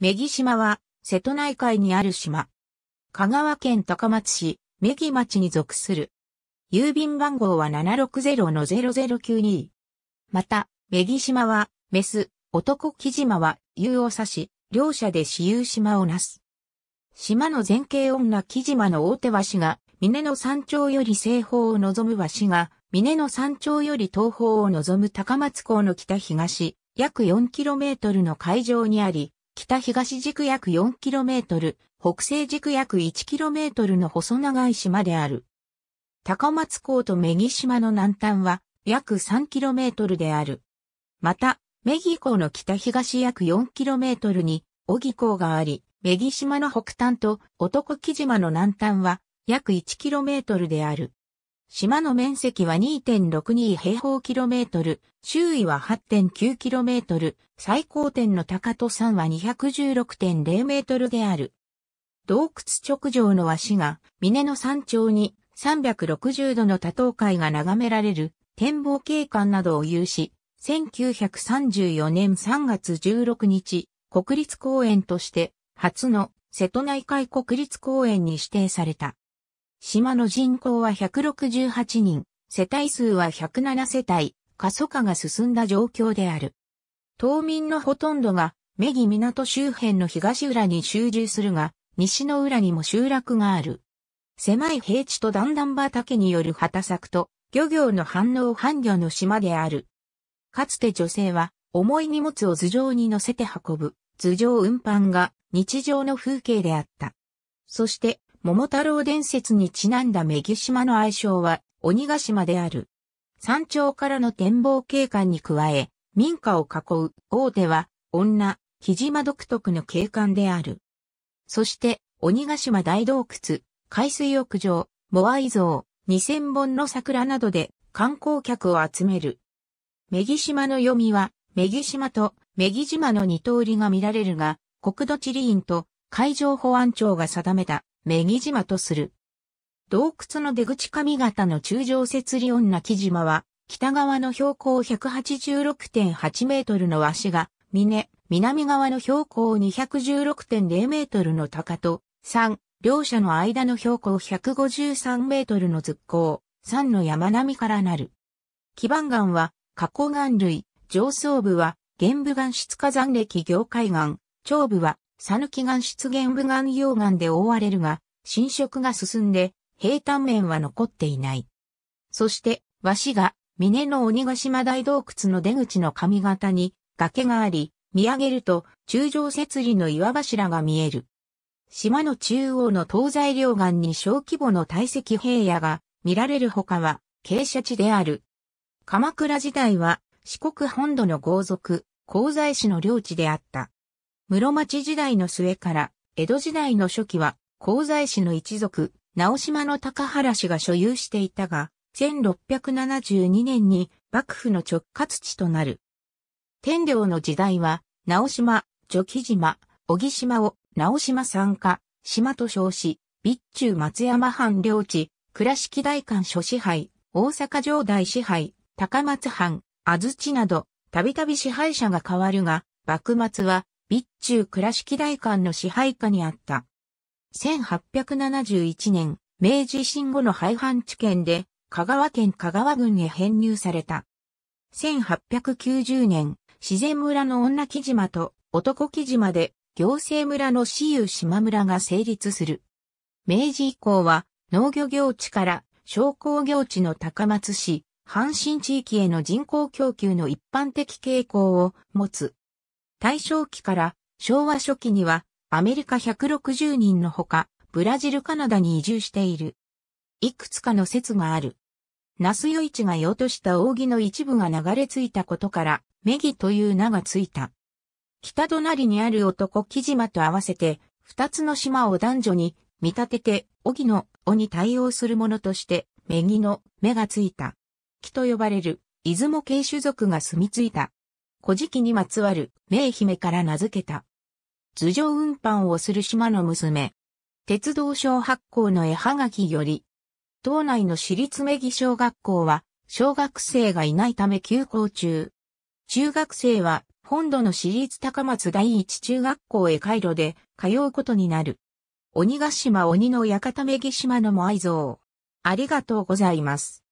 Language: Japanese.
メギ島は、瀬戸内海にある島。香川県高松市、メギ町に属する。郵便番号は760-0092。また、メギ島は、メス、男木島は、湯を指し、両者で私有島をなす。島の前景女木島の大手橋が、峰の山頂より西方を望む橋が、峰の山頂より東方を望む高松港の北東、約 4km の海上にあり、北東軸約 4km、北西軸約 1km の細長い島である。高松港と女木島の南端は約 3km である。また、女木港の北東約 4km に小木港があり、女木島の北端と男木島の南端は約 1km である。島の面積は2.62平方キロメートル、周囲は8.9キロメートル、最高点の高戸山は216.0メートルである。洞窟直上の和紙が、峰の山頂に360度の多島海が眺められる展望景観などを有し、1934年3月16日、国立公園として、初の瀬戸内海国立公園に指定された。島の人口は168人、世帯数は107世帯、過疎化が進んだ状況である。島民のほとんどが、メギ港周辺の東浦に集中するが、西の浦にも集落がある。狭い平地と段々畑による畑作と、漁業の反応反漁の島である。かつて女性は、重い荷物を頭上に乗せて運ぶ、頭上運搬が日常の風景であった。そして、桃太郎伝説にちなんだ女木島の愛称は鬼ヶ島である。山頂からの展望景観に加え、民家を囲う大手は女、木島独特の景観である。そして、鬼ヶ島大洞窟、海水浴場、モアイ像、2000本の桜などで観光客を集める。女木島の読みは、女木島と女木島の二通りが見られるが、国土地理院と海上保安庁が定めたメギ島とする。洞窟の出口上方の中上節理女木島は、北側の標高186.8メートルの足が、峰、南側の標高216.0メートルの高と、山、両者の間の標高153メートルの絶行、山の山並みからなる。基盤岩は、加崗岩類、上層部は、玄武岩質火山歴業界岩、頂部は、サヌキ岩出現部岩溶岩で覆われるが、浸食が進んで、平坦面は残っていない。そして、和紙が、峰の鬼ヶ島大洞窟の出口の上方に崖があり、見上げると中上節理の岩柱が見える。島の中央の東西両岸に小規模の堆積平野が見られるほかは傾斜地である。鎌倉時代は四国本土の豪族、鉱西市の領地であった。室町時代の末から江戸時代の初期は、香西市の一族、直島の高原氏が所有していたが、1672年に幕府の直轄地となる。天領の時代は、直島、除木島、小木島を直島参加、島と称し、備中松山藩領地、倉敷大官所支配、大阪城代支配、高松藩、安土など、たびたび支配者が変わるが、幕末は備中倉敷大官の支配下にあった。1871年、明治維新後の廃藩置県で、香川県香川郡へ編入された。1890年、自然村の女木島と男木島で、行政村の私有島村が成立する。明治以降は、農業業地から商工業地の高松市、阪神地域への人口供給の一般的傾向を持つ。大正期から昭和初期にはアメリカ160人のほか、ブラジルカナダに移住している。いくつかの説がある。ナスヨイチが用とした扇の一部が流れ着いたことから、メギという名がついた。北隣にある男木島と合わせて、二つの島を男女に見立てて、扇の尾に対応するものとして、メギの目がついた。木と呼ばれる、出雲系種族が住み着いた古事記にまつわる、名姫から名付けた。頭上運搬をする島の娘。鉄道小学校の絵はがきより、島内の私立目木小学校は、小学生がいないため休校中。中学生は、本土の私立高松第一中学校へ回路で通うことになる。鬼ヶ島鬼の館目木島のも愛像。ありがとうございます。